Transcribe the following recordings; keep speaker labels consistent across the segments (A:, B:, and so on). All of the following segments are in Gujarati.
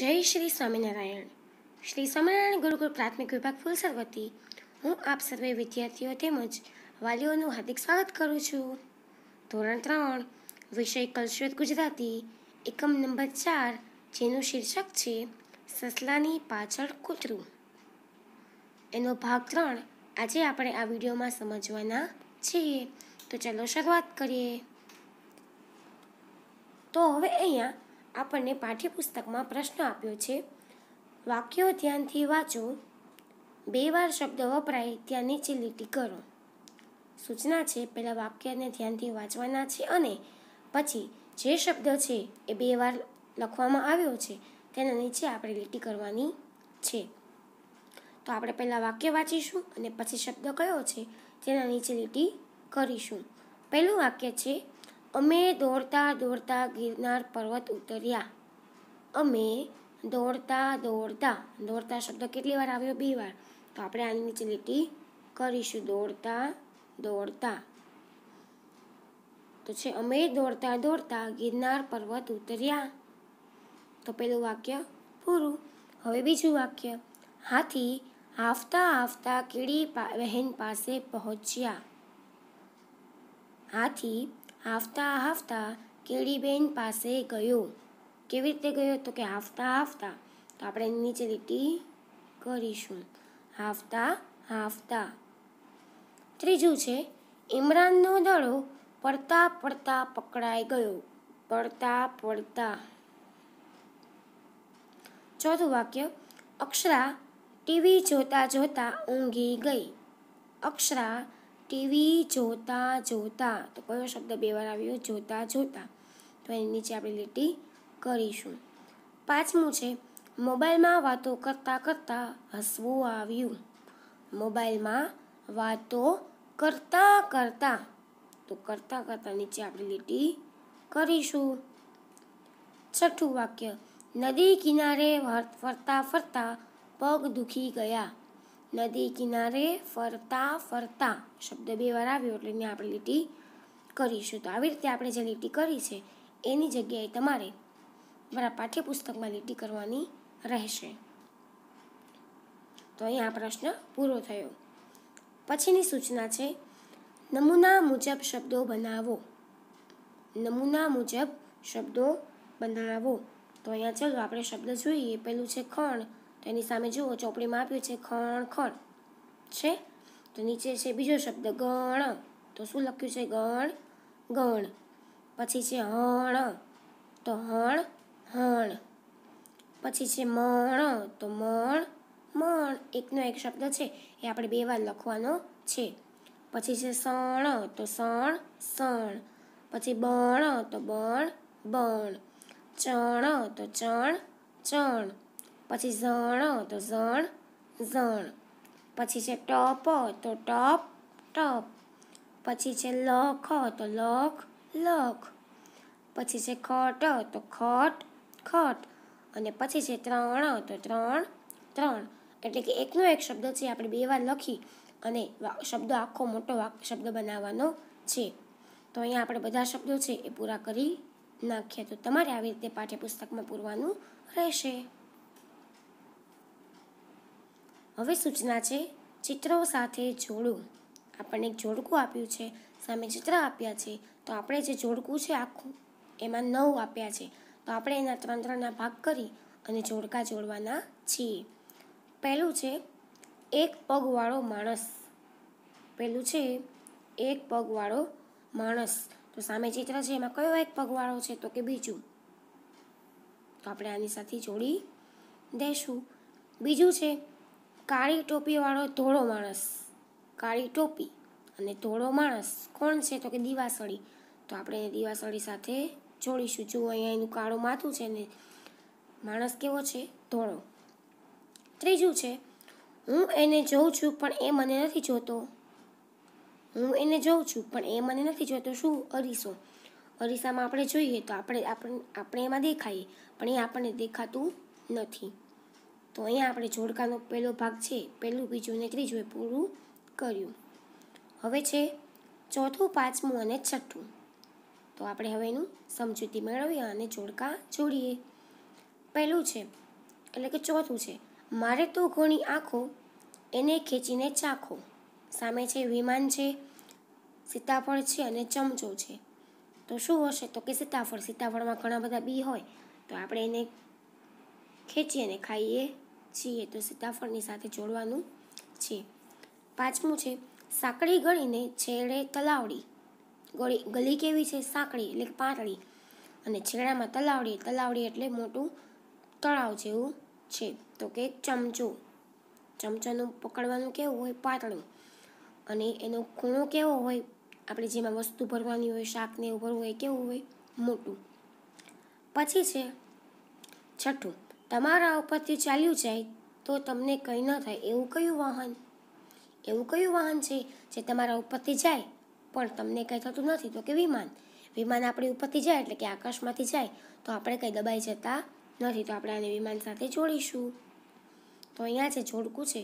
A: જય શ્રી સ્વામિનારાયણ શ્રી સ્વામિનારાયણ ગુરુકુળ પ્રાથમિક વિભાગ ફુલસર વતી હું આપ સર્વે વિદ્યાર્થીઓ તેમજ વાલીઓનું હાર્દિક સ્વાગત કરું છું ધોરણ ત્રણ વિષય કલ્ચરત ગુજરાતી એકમ નંબર ચાર જેનું શીર્ષક છે સસલાની પાછળ કૂતરું એનો ભાગ ત્રણ આજે આપણે આ વિડીયોમાં સમજવાના છીએ તો ચાલો શરૂઆત કરીએ તો હવે અહીંયા આપણને પાઠ્યપુસ્તકમાં પ્રશ્ન આપ્યો છે વાક્યો ધ્યાનથી વાંચો બે વાર શબ્દ વપરાય ત્યાં નીચે લીટી કરો સૂચના છે પહેલાં વાક્યને ધ્યાનથી વાંચવાના છે અને પછી જે શબ્દ છે એ બે વાર લખવામાં આવ્યો છે તેના નીચે આપણે લીટી કરવાની છે તો આપણે પહેલાં વાક્ય વાંચીશું અને પછી શબ્દ કયો છે તેના નીચે લીટી કરીશું પહેલું વાક્ય છે અમે દોડતા દોડતા ગિરનાર પર્વત ઉતર્યા અમે દોડતા દોડતા દોડતા શબ્દ કેટલી વાર આવ્યો બે વાર તો આપણે આની નીચે લીટી કરીશું દોડતા દોડતા તો છે અમે દોડતા દોડતા ગિરનાર પર્વત ઉતર્યા તો પેલું વાક્ય પૂરું હવે બીજું વાક્ય હાથી આવતા આવતા કીડી બહેન પાસે પહોંચ્યા હાથી હાંફતા હાંફતા કેળીબેન પાસે ગયો કેવી રીતે ગયો તો કે હાફતા હાફતા તો આપણે નીચે લીટી કરીશું હાફતા હાંફતા ત્રીજું છે ઇમરાનનો દડો પડતા પડતા પકડાઈ ગયો પડતા પડતા ચોથું વાક્ય અક્ષરા ટીવી જોતા જોતા ઊંઘી ગઈ અક્ષરા ટીવી જોતા જોતા તો કયો શબ્દ બે વાર આવ્યો જોતા જોતા તો એની નીચે આપણે લીટી કરીશું પાંચમું છે મોબાઈલમાં વાતો કરતાં કરતાં હસવું આવ્યું મોબાઈલમાં વાતો કરતાં કરતાં તો કરતાં કરતાં નીચે આપણે લીટી કરીશું છઠ્ઠું વાક્ય નદી કિનારે ફરતા ફરતા પગ દુખી ગયા નદી કિનારે ફરતા ફરતા શબ્દ બે વાર આવ્યો એટલે એને આપણે લીટી કરીશું તો આવી રીતે આપણે જે લીટી કરી છે એની જગ્યાએ તમારે મારા પાઠ્યપુસ્તકમાં લીટી કરવાની રહેશે તો અહીંયા આ પ્રશ્ન પૂરો થયો પછીની સૂચના છે નમૂના મુજબ શબ્દો બનાવો નમૂના મુજબ શબ્દો બનાવો તો અહીંયા ચલો આપણે શબ્દ જોઈએ પહેલું છે ખણ તો એની સામે જુઓ ચોપડીમાં આપ્યું છે ખણ ખણ છે તો નીચે છે બીજો શબ્દ ગણ તો શું લખ્યું છે ગણ ગણ પછી છે હણ તો હણ હણ પછી છે મણ તો મણ મણ એકનો એક શબ્દ છે એ આપણે બે વાર લખવાનો છે પછી છે સણ તો સણ સણ પછી બણ તો બણ બણ ચણ તો ચણ ચણ પછી ઝણ તો ઝણ ઝણ પછી છે ટપ તો ટપ ટપ પછી છે લખ તો લખ લખ પછી છે ખટ તો ખટ ખટ અને પછી છે ત્રણ તો ત્રણ ત્રણ એટલે કે એકનો એક શબ્દ છે આપણે બે વાર લખી અને શબ્દ આખો મોટો શબ્દ બનાવવાનો છે તો અહીંયા આપણે બધા શબ્દો છે એ પૂરા કરી નાખીએ તો તમારે આવી રીતે પાઠ્યપુસ્તકમાં પૂરવાનું રહેશે હવે સૂચના છે ચિત્રો સાથે જોડો આપણને એક જોડકું આપ્યું છે સામે ચિત્ર આપ્યા છે તો આપણે જે જોડકું છે આખું એમાં નવ આપ્યા છે તો આપણે એના ત્રણ ત્રણના ભાગ કરી અને જોડકા જોડવાના છીએ પહેલું છે એક પગવાળો માણસ પહેલું છે એક પગવાળો માણસ તો સામે ચિત્ર છે એમાં કયો એક પગવાળો છે તો કે બીજું તો આપણે આની સાથે જોડી દઈશું બીજું છે કાળી ટોપીવાળો ધોળો માણસ કાળી ટોપી અને ધોળો માણસ કોણ છે તો કે દિવાસળી તો આપણે એને દિવાસળી સાથે જોડીશું જુઓ અહીંયા એનું કાળું માથું છે ને માણસ કેવો છે ધોળો ત્રીજું છે હું એને જોઉં છું પણ એ મને નથી જોતો હું એને જોઉં છું પણ એ મને નથી જોતો શું અરીસો અરીસામાં આપણે જોઈએ તો આપણે આપણે આપણે એમાં દેખાઈએ પણ એ આપણને દેખાતું નથી તો અહીંયા આપણે જોડકાનો પહેલો ભાગ છે પહેલું બીજું અને ત્રીજું એ પૂરું કર્યું હવે છે ચોથું પાંચમું અને છઠ્ઠું તો આપણે હવે એનું સમજૂતી મેળવીએ અને જોડકા જોડીએ પહેલું છે એટલે કે ચોથું છે મારે તો ઘણી આંખો એને ખેંચીને ચાખો સામે છે વિમાન છે સીતાફળ છે અને ચમચો છે તો શું હશે તો કે સીતાફળ સીતાફળમાં ઘણા બધા બી હોય તો આપણે એને ખેંચી અને ખાઈએ છીએ તો સીતાફળની સાથે જોડવાનું છે પાંચમું છે સાંકળી ગળીને છેડે તલાવડી ગળી ગલી કેવી છે સાંકળી એટલે પાતળી અને છેડામાં તલાવડી તલાવડી એટલે મોટું તળાવ જેવું છે તો કે ચમચો ચમચાનું પકડવાનું કેવું હોય પાતળું અને એનો ખૂણો કેવો હોય આપણે જેમાં વસ્તુ ભરવાની હોય શાકને એવું ભરવું હોય કેવું હોય મોટું પછી છે છઠ્ઠું તમારા ઉપરથી ચાલ્યું જાય તો તમને કંઈ ન થાય એવું કયું વાહન એવું કયું વાહન છે જે તમારા ઉપરથી જાય પણ તમને કંઈ થતું નથી તો કે વિમાન વિમાન આપણી ઉપરથી જાય એટલે કે આકાશમાંથી જાય તો આપણે કંઈ દબાઈ જતા નથી તો આપણે આને વિમાન સાથે જોડીશું તો અહીંયા જે જોડકું છે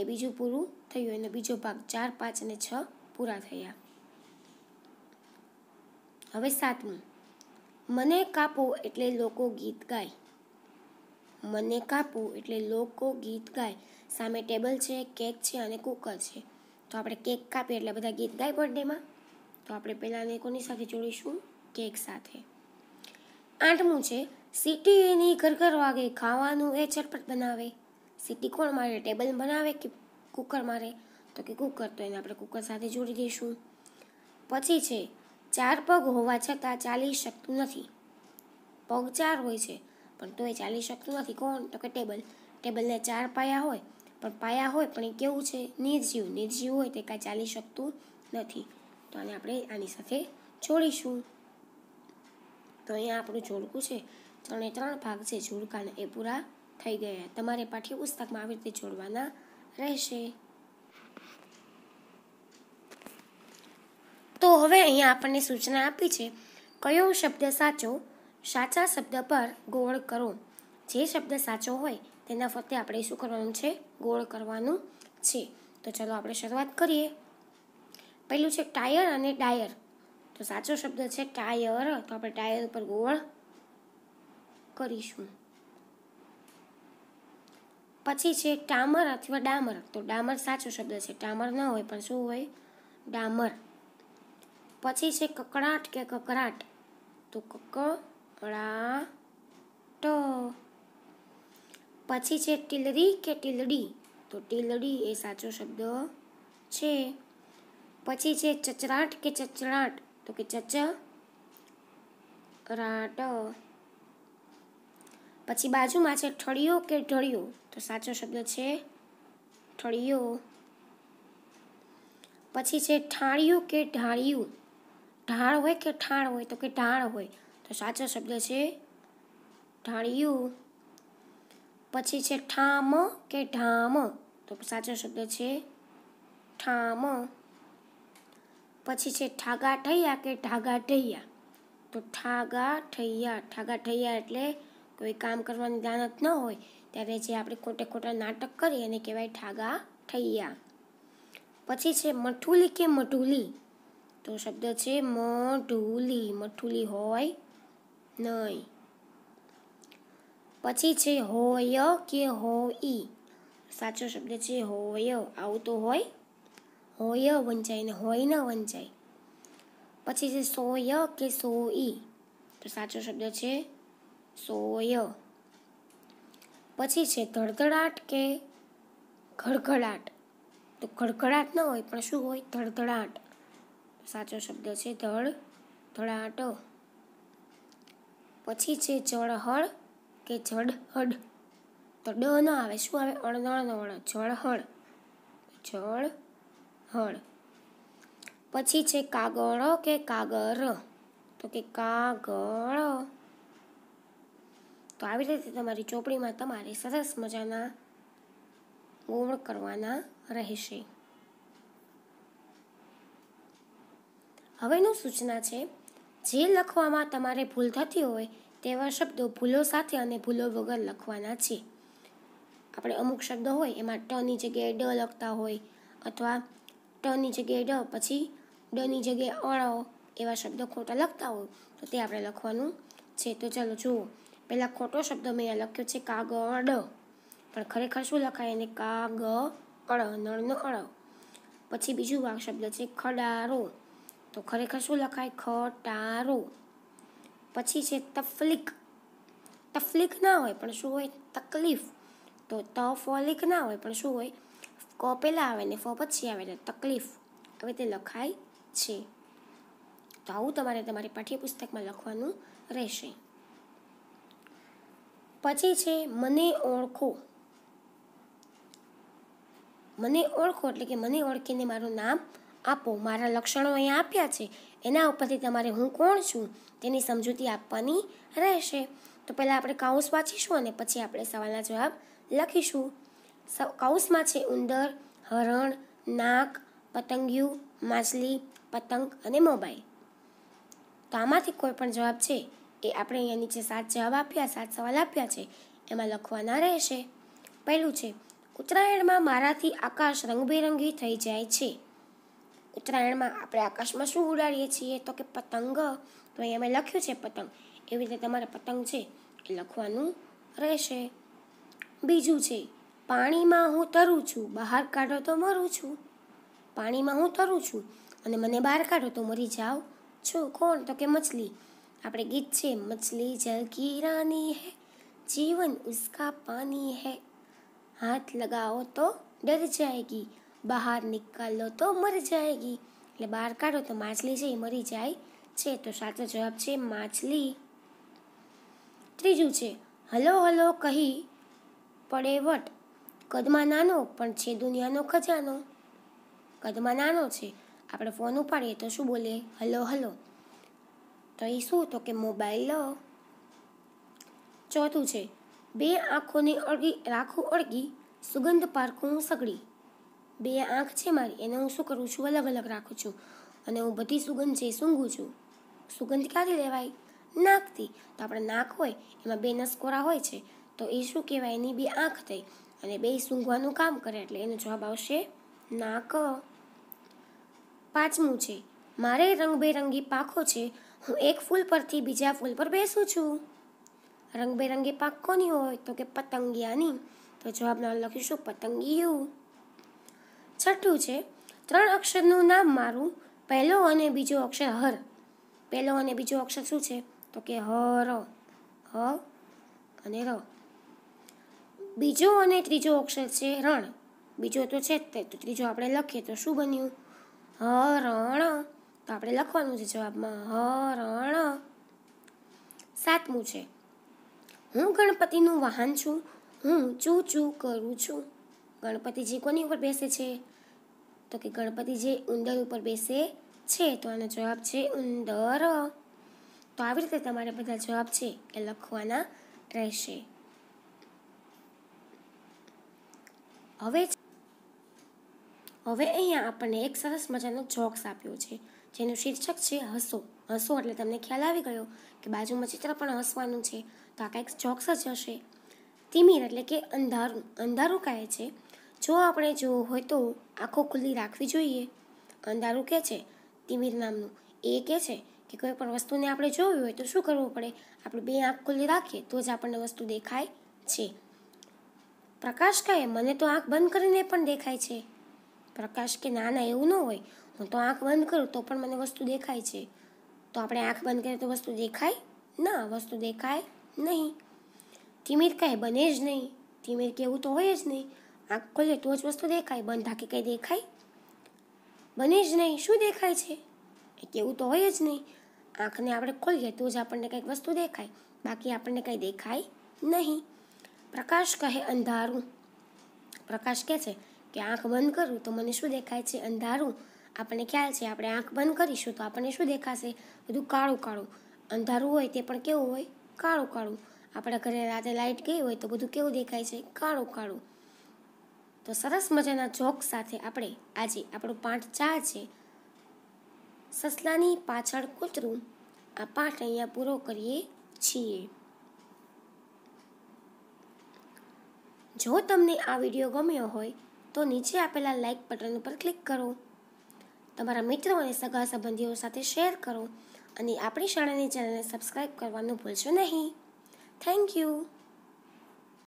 A: એ બીજું પૂરું થયું અને બીજો ભાગ ચાર પાંચ અને છ પૂરા થયા હવે સાતમું મને કાપો એટલે લોકો ગીત ગાય મને કાપવું એટલે લોકો ગીત ગાય સામે ટેબલ છે કેક છે અને કુકર છે તો આપણે કેક કાપીએ એટલે બધા ગીત ગાય બર્થડેમાં તો આપણે પહેલાં એને કોની સાથે જોડીશું કેક સાથે આઠમું છે સિટીની ઘરઘર વાગે ખાવાનું એ ચટપટ બનાવે સિટી કોણ મારે ટેબલ બનાવે કે કુકર મારે તો કે કુકર તો એને આપણે કુકર સાથે જોડી દઈશું પછી છે ચાર પગ હોવા છતાં ચાલી શકતું નથી પગ ચાર હોય છે પણ તોય ચાલી શકતું નથી કોણ તો કે ટેબલ ટેબલને ચાર પાયા હોય પણ પાયા હોય પણ એ કેવું છે નિર્જીવ નિર્જીવ હોય તે કાંઈ ચાલી શકતું નથી તો આને આપણે આની સાથે છોડીશું તો અહીંયા આપણું જોડકું છે ત્રણે ત્રણ ભાગ છે જોડકાના એ પૂરા થઈ ગયા તમારે પાઠ્ય પુસ્તકમાં આવી રીતે જોડવાના રહેશે તો હવે અહીંયા આપણને સૂચના આપી છે કયો શબ્દ સાચો સાચા શબ્દ પર ગોળ કરો જે શબ્દ સાચો હોય તેના ફરતે આપણે શું કરવાનું છે ગોળ કરવાનું છે તો ચલો આપણે શરૂઆત કરીએ પહેલું છે ટાયર અને ડાયર તો સાચો શબ્દ છે ટાયર તો આપણે ટાયર ઉપર ગોળ કરીશું પછી છે ટામર અથવા ડામર તો ડામર સાચો શબ્દ છે ટામર ન હોય પણ શું હોય ડામર પછી છે કકડાટ કે કકરાટ તો કક આપણા ટ પછી છે ટીલડી કે ટીલડી તો ટીલડી એ સાચો શબ્દ છે પછી છે ચચરાટ કે ચચરાટ તો કે ચચ રાટ પછી બાજુમાં છે ઠળિયો કે ઢળિયો તો સાચો શબ્દ છે ઠળિયો પછી છે ઠાળિયું કે ઢાળિયું ઢાળ હોય કે ઠાણ હોય તો કે ઢાળ હોય તો સાચો શબ્દ છે ઢાળિયું પછી છે ઠામ કે ઢામ તો સાચો શબ્દ છે ઠામ પછી છે ઠાગા ઠૈયા કે ઢાગા ઠૈયા તો ઠાગા ઠૈયા ઠાગા ઠૈયા એટલે કોઈ કામ કરવાની દાનત ન હોય ત્યારે જે આપણે ખોટે ખોટા નાટક કરીએ એને કહેવાય ઠાગા ઠૈયા પછી છે મઠુલી કે મઠુલી તો શબ્દ છે મઢુલી મઠુલી હોય નહીં પછી છે હોય કે હોઈ સાચો શબ્દ છે હોય આવતો તો હોય હોય વંચાય ને હોય ન વંચાય પછી છે સોય કે સોઈ તો સાચો શબ્દ છે સોય પછી છે ધડધડાટ કે ખડખડાટ તો ખડખડાટ ન હોય પણ શું હોય ધડધડાટ સાચો શબ્દ છે ધડ ધડાટો પછી છે જળહળ કે જળહડ તો ડ ન આવે શું આવે અણદણનો અણ જળહળ જળ હળ પછી છે કાગળ કે કાગર તો કે કાગળ તો આવી રીતે તમારી ચોપડીમાં તમારે સરસ મજાના ગોળ કરવાના રહેશે હવેનું સૂચના છે જે લખવામાં તમારે ભૂલ થતી હોય તેવા શબ્દો ભૂલો સાથે અને ભૂલો વગર લખવાના છે આપણે અમુક શબ્દો હોય એમાં ટની જગ્યાએ ડ લખતા હોય અથવા ટની જગ્યાએ ડ પછી ડની જગ્યાએ અળ એવા શબ્દો ખોટા લખતા હોય તો તે આપણે લખવાનું છે તો ચાલો જુઓ પહેલાં ખોટો શબ્દ મેં અહીંયા લખ્યો છે કાગળ પણ ખરેખર શું લખાય એને કાગ કાગળ નળનો અળ પછી બીજું વાક શબ્દ છે ખડારો તો ખરેખર શું લખાય ખટારો પછી છે તફલીક તફલીક ના હોય પણ શું હોય તકલીફ તો તફોલિક ના હોય પણ શું હોય કો પહેલાં આવે ને ફો પછી આવે ને તકલીફ આવી રીતે લખાય છે તો આવું તમારે તમારી પાઠ્યપુસ્તકમાં લખવાનું રહેશે પછી છે મને ઓળખો મને ઓળખો એટલે કે મને ઓળખીને મારું નામ આપો મારા લક્ષણો અહીંયા આપ્યા છે એના ઉપરથી તમારે હું કોણ છું તેની સમજૂતી આપવાની રહેશે તો પહેલાં આપણે કાઉસ વાંચીશું અને પછી આપણે સવાલના જવાબ લખીશું કાઉસમાં છે ઉંદર હરણ નાક પતંગિયું માછલી પતંગ અને મોબાઈલ તો આમાંથી કોઈ પણ જવાબ છે એ આપણે અહીંયા નીચે સાત જવાબ આપ્યા સાત સવાલ આપ્યા છે એમાં લખવાના રહેશે પહેલું છે ઉત્તરાયણમાં મારાથી આકાશ રંગબેરંગી થઈ જાય છે ઉત્તરાયણમાં આપણે આકાશમાં શું ઉડાડીએ છીએ તો કે પતંગ તો અહીંયા અમે લખ્યું છે પતંગ એવી રીતે તમારે પતંગ છે એ લખવાનું રહેશે બીજું છે પાણીમાં હું તરું છું બહાર કાઢો તો મરું છું પાણીમાં હું તરું છું અને મને બહાર કાઢો તો મરી જાઉં છું કોણ તો કે મછલી આપણે ગીત છે મછલી જલ રાની હે જીવન ઉસકા પાની હે હાથ લગાવો તો ડર જાયગી બહાર નિકાલ લો તો મર જાયગી એટલે બહાર કાઢો તો માછલી છે એ મરી જાય છે તો સાચો જવાબ છે માછલી ત્રીજું છે હલો હલો કહી પડે વટ કદમાં નાનો પણ છે દુનિયાનો ખજાનો કદમાં નાનો છે આપણે ફોન ઉપાડીએ તો શું બોલે હલો હલો તો એ શું તો કે મોબાઈલ લો ચોથું છે બે આંખોની અળગી રાખું અળગી સુગંધ પારખું સગડી બે આંખ છે મારી એને હું શું કરું છું અલગ અલગ રાખું છું અને હું બધી સુગંધ છે સૂંઘું છું સુગંધ ક્યાંથી લેવાય નાકથી તો આપણે નાક હોય એમાં બે નસકોરા હોય છે તો એ શું કહેવાય એની બે આંખ થઈ અને બે સૂંઘવાનું કામ કરે એટલે એનો જવાબ આવશે નાક પાંચમું છે મારે રંગબેરંગી પાખો છે હું એક ફૂલ પરથી બીજા ફૂલ પર બેસું છું રંગબેરંગી પાક કોની હોય તો કે પતંગિયાની તો જવાબ ના લખીશું પતંગિયું છઠ્ઠું છે ત્રણ અક્ષરનું નામ મારું પહેલો અને બીજો અક્ષર હર પહેલો અને બીજો અક્ષર શું છે તો કે હ ર હ અને ર બીજો અને ત્રીજો અક્ષર છે રણ બીજો તો છે જ તો ત્રીજો આપણે લખીએ તો શું બન્યું હરણ તો આપણે લખવાનું છે જવાબમાં હરણ સાતમું છે હું ગણપતિનું વાહન છું હું ચૂ ચૂ કરું છું ગણપતિજી કોની ઉપર બેસે છે તો કે ગણપતિજી ઉંદર ઉપર બેસે છે તો આનો જવાબ છે ઉંદર તો આવી રીતે તમારે બધા જવાબ છે એ લખવાના રહેશે હવે હવે અહીંયા આપણને એક સરસ મજાનો જોક્સ આપ્યો છે જેનું શીર્ષક છે હસો હસો એટલે તમને ખ્યાલ આવી ગયો કે બાજુમાં ચિત્ર પણ હસવાનું છે તો આ કંઈક ચોક્સ જ હશે તિમિર એટલે કે અંધારું અંધારું કહે છે જો આપણે જોવું હોય તો આંખો ખુલ્લી રાખવી જોઈએ અંધારું કહે છે તિમિર નામનું એ કહે છે કે કોઈ પણ વસ્તુને આપણે જોવી હોય તો શું કરવું પડે આપણે બે આંખ ખુલ્લી રાખીએ તો જ આપણને વસ્તુ દેખાય છે પ્રકાશ કહે મને તો આંખ બંધ કરીને પણ દેખાય છે પ્રકાશ કે ના ના એવું ન હોય હું તો આંખ બંધ કરું તો પણ મને વસ્તુ દેખાય છે તો આપણે આંખ બંધ કરીએ તો વસ્તુ દેખાય ના વસ્તુ દેખાય નહીં તિમિર કહે બને જ નહીં તિમિર કે એવું તો હોય જ નહીં આંખ ખોલે તો જ વસ્તુ દેખાય બંધ આખી કંઈ દેખાય બને જ નહીં શું દેખાય છે કેવું તો હોય જ નહીં આંખને આપણે ખોલીએ તો જ આપણને કંઈક વસ્તુ દેખાય બાકી આપણને કંઈ દેખાય નહીં પ્રકાશ કહે અંધારું પ્રકાશ કહે છે કે આંખ બંધ કરું તો મને શું દેખાય છે અંધારું આપણને ખ્યાલ છે આપણે આંખ બંધ કરીશું તો આપણને શું દેખાશે બધું કાળું કાળું અંધારું હોય તે પણ કેવું હોય કાળું કાળું આપણા ઘરે રાતે લાઇટ ગઈ હોય તો બધું કેવું દેખાય છે કાળું કાળું તો સરસ મજાના જોક સાથે આપણે આજે આપણો પાઠ ચા છે સસલાની પાછળ કૂતરું આ પાઠ અહીંયા પૂરો કરીએ છીએ જો તમને આ વિડીયો ગમ્યો હોય તો નીચે આપેલા લાઇક બટન ઉપર ક્લિક કરો તમારા મિત્રો અને સગા સંબંધીઓ સાથે શેર કરો અને આપણી શાળાની ચેનલને સબસ્ક્રાઈબ કરવાનું ભૂલશો નહીં થેન્ક યુ